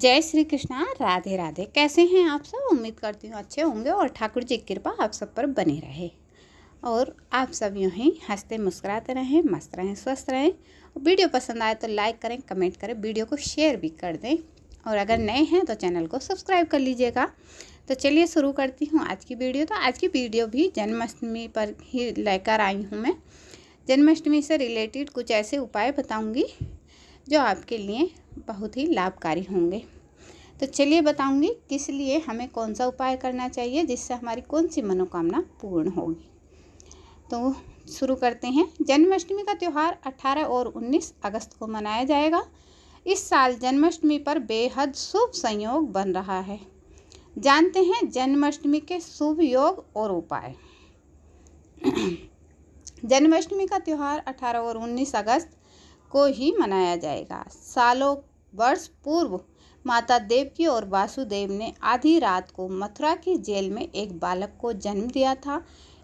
जय श्री कृष्णा राधे राधे कैसे हैं आप सब उम्मीद करती हूँ अच्छे होंगे और ठाकुर जी की कृपा आप सब पर बने रहे और आप सब यूँ ही हंसते मुस्कुराते रहें मस्त रहें स्वस्थ रहें वीडियो पसंद आए तो लाइक करें कमेंट करें वीडियो को शेयर भी कर दें और अगर नए हैं तो चैनल को सब्सक्राइब कर लीजिएगा तो चलिए शुरू करती हूँ आज की वीडियो तो आज की वीडियो भी जन्माष्टमी पर ही लेकर आई हूँ मैं जन्माष्टमी से रिलेटेड कुछ ऐसे उपाय बताऊँगी जो आपके लिए बहुत ही लाभकारी होंगे तो चलिए बताऊंगी किस लिए हमें कौन सा उपाय करना चाहिए जिससे हमारी कौन सी मनोकामना पूर्ण होगी तो शुरू करते हैं जन्माष्टमी का त्यौहार 18 और 19 अगस्त को मनाया जाएगा इस साल जन्माष्टमी पर बेहद शुभ संयोग बन रहा है जानते हैं जन्माष्टमी के शुभ योग और उपाय जन्माष्टमी का त्यौहार 18 और 19 अगस्त को ही मनाया जाएगा सालों वर्ष पूर्व माता देवकी और वासुदेव ने आधी रात को मथुरा की जेल में एक बालक को जन्म दिया था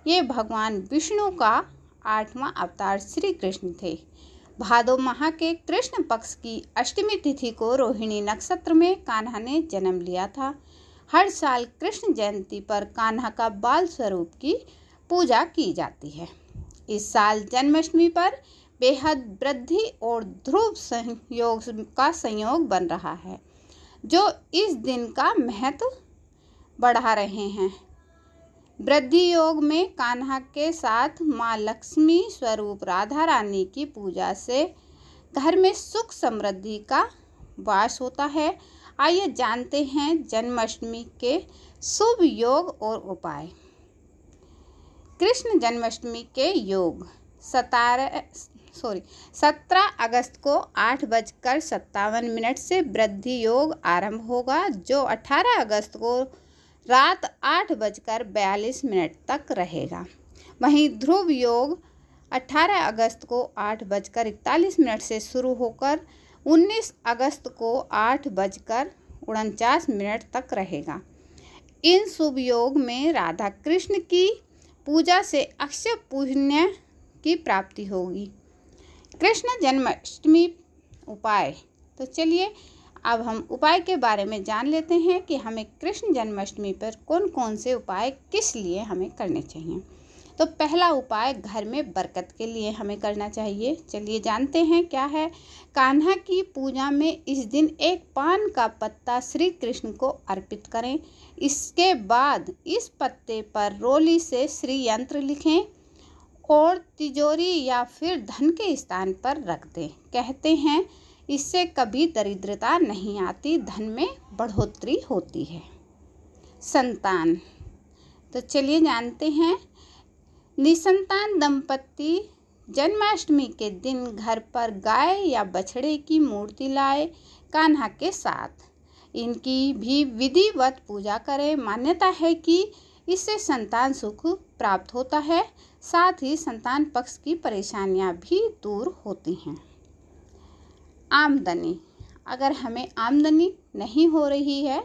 ये भगवान विष्णु का आठवां अवतार श्री कृष्ण थे भादो माह के कृष्ण पक्ष की अष्टमी तिथि को रोहिणी नक्षत्र में कान्हा ने जन्म लिया था हर साल कृष्ण जयंती पर कान्हा का बाल स्वरूप की पूजा की जाती है इस साल जन्माष्टमी पर बेहद वृद्धि और ध्रुव संयोग का संयोग बन रहा है जो इस दिन का महत्व बढ़ा रहे हैं वृद्धि योग में कान्हा के साथ माँ लक्ष्मी स्वरूप राधा रानी की पूजा से घर में सुख समृद्धि का वास होता है आइए जानते हैं जन्माष्टमी के शुभ योग और उपाय कृष्ण जन्माष्टमी के योग सतारह सॉरी सत्रह अगस्त को आठ बजकर सत्तावन मिनट से वृद्धि योग आरंभ होगा जो अठारह अगस्त को रात आठ बजकर बयालीस मिनट तक रहेगा वहीं ध्रुव योग अठारह अगस्त को आठ बजकर इकतालीस मिनट से शुरू होकर उन्नीस अगस्त को आठ बजकर उनचास मिनट तक रहेगा इन शुभ योग में राधा कृष्ण की पूजा से अक्षय पूजन्य की प्राप्ति होगी कृष्ण जन्माष्टमी उपाय तो चलिए अब हम उपाय के बारे में जान लेते हैं कि हमें कृष्ण जन्माष्टमी पर कौन कौन से उपाय किस लिए हमें करने चाहिए तो पहला उपाय घर में बरकत के लिए हमें करना चाहिए चलिए जानते हैं क्या है कान्हा की पूजा में इस दिन एक पान का पत्ता श्री कृष्ण को अर्पित करें इसके बाद इस पत्ते पर रोली से श्री यंत्र लिखें और तिजोरी या फिर धन के स्थान पर रख दें कहते हैं इससे कभी दरिद्रता नहीं आती धन में बढ़ोतरी होती है संतान तो चलिए जानते हैं निसंतान दंपत्ति जन्माष्टमी के दिन घर पर गाय या बछड़े की मूर्ति लाए कान्हा के साथ इनकी भी विधिवत पूजा करें मान्यता है कि इससे संतान सुख प्राप्त होता है साथ ही संतान पक्ष की परेशानियां भी दूर होती हैं आमदनी अगर हमें आमदनी नहीं हो रही है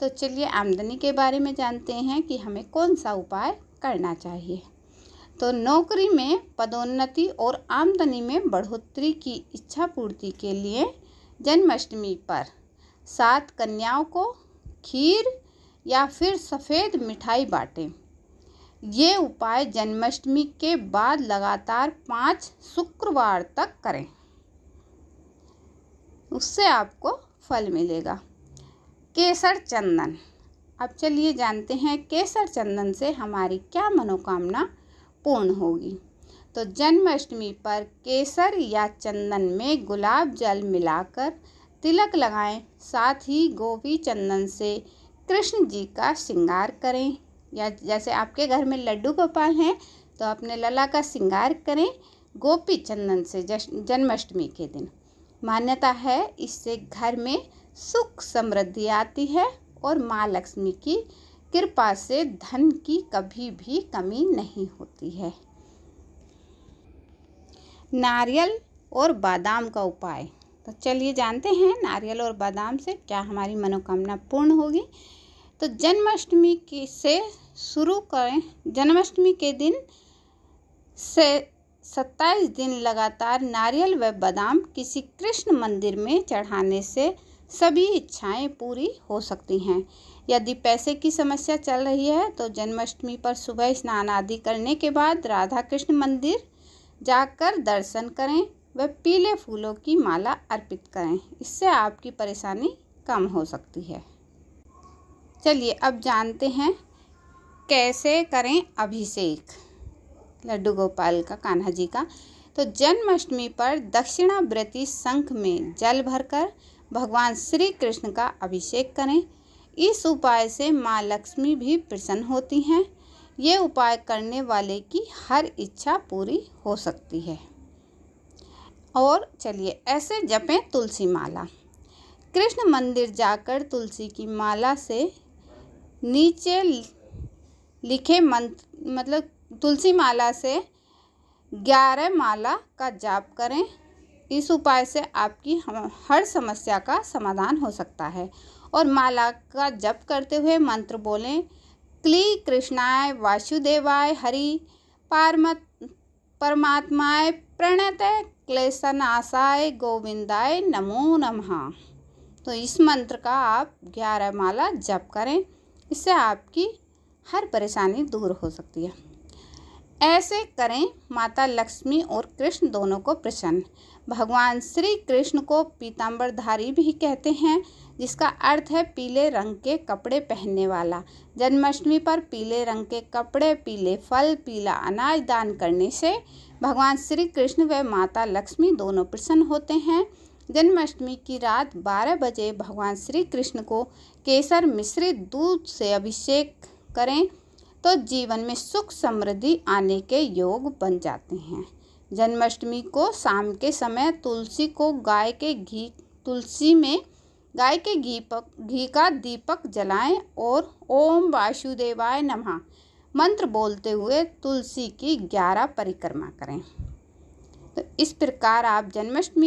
तो चलिए आमदनी के बारे में जानते हैं कि हमें कौन सा उपाय करना चाहिए तो नौकरी में पदोन्नति और आमदनी में बढ़ोतरी की इच्छा पूर्ति के लिए जन्माष्टमी पर सात कन्याओं को खीर या फिर सफ़ेद मिठाई बाँटें ये उपाय जन्माष्टमी के बाद लगातार पाँच शुक्रवार तक करें उससे आपको फल मिलेगा केसर चंदन अब चलिए जानते हैं केसर चंदन से हमारी क्या मनोकामना पूर्ण होगी तो जन्माष्टमी पर केसर या चंदन में गुलाब जल मिलाकर तिलक लगाएं साथ ही गोभी चंदन से कृष्ण जी का श्रृंगार करें या जैसे आपके घर में लड्डू गोपाल हैं तो अपने लला का श्रृंगार करें गोपी चंदन से जन्माष्टमी के दिन मान्यता है इससे घर में सुख समृद्धि आती है और माँ लक्ष्मी की कृपा से धन की कभी भी कमी नहीं होती है नारियल और बादाम का उपाय तो चलिए जानते हैं नारियल और बादाम से क्या हमारी मनोकामना पूर्ण होगी तो जन्माष्टमी की से शुरू करें जन्माष्टमी के दिन से सत्ताईस दिन लगातार नारियल व बादाम किसी कृष्ण मंदिर में चढ़ाने से सभी इच्छाएं पूरी हो सकती हैं यदि पैसे की समस्या चल रही है तो जन्माष्टमी पर सुबह स्नान आदि करने के बाद राधा कृष्ण मंदिर जाकर दर्शन करें व पीले फूलों की माला अर्पित करें इससे आपकी परेशानी कम हो सकती है चलिए अब जानते हैं कैसे करें अभिषेक लड्डू गोपाल का कान्हा जी का तो जन्माष्टमी पर दक्षिणाव्रती संख में जल भरकर भगवान श्री कृष्ण का अभिषेक करें इस उपाय से माँ लक्ष्मी भी प्रसन्न होती हैं ये उपाय करने वाले की हर इच्छा पूरी हो सकती है और चलिए ऐसे जपें तुलसी माला कृष्ण मंदिर जाकर तुलसी की माला से नीचे लिखे मंत्र मतलब तुलसी माला से ग्यारह माला का जाप करें इस उपाय से आपकी हर समस्या का समाधान हो सकता है और माला का जप करते हुए मंत्र बोलें क्ली कृष्णाय वासुदेवाय हरि पार्मत परमात्माय प्रणत आशाय गोविंदाय नमो नमः तो इस मंत्र का आप ग्यारह माला जप करें इससे आपकी हर परेशानी दूर हो सकती है ऐसे करें माता लक्ष्मी और कृष्ण दोनों को प्रसन्न भगवान श्री कृष्ण को पीताम्बरधारी भी कहते हैं जिसका अर्थ है पीले रंग के कपड़े पहनने वाला जन्माष्टमी पर पीले रंग के कपड़े पीले फल पीला अनाज दान करने से भगवान श्री कृष्ण व माता लक्ष्मी दोनों प्रसन्न होते हैं जन्माष्टमी की रात 12 बजे भगवान श्री कृष्ण को केसर मिश्रित दूध से अभिषेक करें तो जीवन में सुख समृद्धि आने के योग बन जाते हैं जन्माष्टमी को शाम के समय तुलसी को गाय के घी तुलसी में गाय के घी पक घी का दीपक जलाएं और ओम वासुदेवाय नमः मंत्र बोलते हुए तुलसी की ग्यारह परिक्रमा करें तो इस प्रकार आप जन्माष्टमी